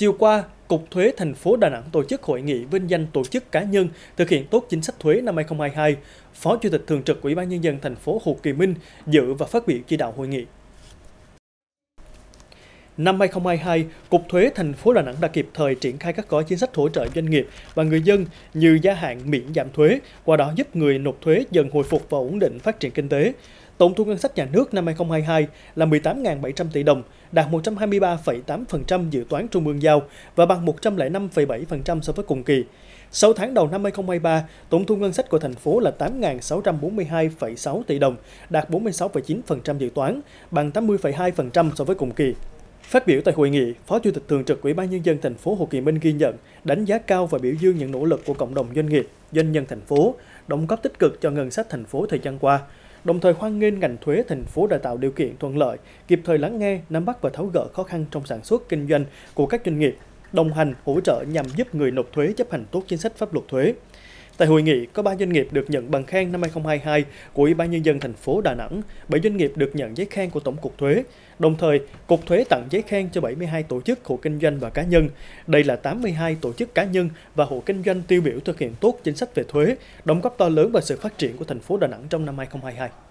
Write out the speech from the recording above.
Chiều qua, Cục Thuế thành phố Đà Nẵng tổ chức hội nghị vinh danh tổ chức cá nhân thực hiện tốt chính sách thuế năm 2022. Phó Chủ tịch Thường trực Ủy ban Nhân dân thành phố Hồ Kỳ Minh dự và phát biểu chỉ đạo hội nghị. Năm 2022, Cục Thuế thành phố Đà Nẵng đã kịp thời triển khai các gói chính sách hỗ trợ doanh nghiệp và người dân như gia hạn miễn giảm thuế, qua đó giúp người nộp thuế dần hồi phục và ổn định phát triển kinh tế. Tổng thu ngân sách nhà nước năm 2022 là 18.700 tỷ đồng, đạt 123,8% dự toán trung ương giao và bằng 105,7% so với cùng kỳ. 6 tháng đầu năm 2023, tổng thu ngân sách của thành phố là 8.642,6 tỷ đồng, đạt 46,9% dự toán, bằng 80,2% so với cùng kỳ. Phát biểu tại hội nghị, Phó Chủ tịch Thường trực Ủy ban nhân dân thành phố Hồ Chí Minh ghi nhận, đánh giá cao và biểu dương những nỗ lực của cộng đồng doanh nghiệp, doanh nhân thành phố, đóng góp tích cực cho ngân sách thành phố thời gian qua, đồng thời hoan nghênh ngành thuế thành phố đã tạo điều kiện thuận lợi, kịp thời lắng nghe, nắm bắt và tháo gỡ khó khăn trong sản xuất kinh doanh của các doanh nghiệp, đồng hành hỗ trợ nhằm giúp người nộp thuế chấp hành tốt chính sách pháp luật thuế. Tại hội nghị, có 3 doanh nghiệp được nhận bằng khen năm 2022 của Ủy ban Nhân dân thành phố Đà Nẵng, 7 doanh nghiệp được nhận giấy khen của Tổng cục Thuế. Đồng thời, Cục Thuế tặng giấy khen cho 72 tổ chức, hộ kinh doanh và cá nhân. Đây là 82 tổ chức cá nhân và hộ kinh doanh tiêu biểu thực hiện tốt chính sách về thuế, đóng góp to lớn vào sự phát triển của thành phố Đà Nẵng trong năm 2022.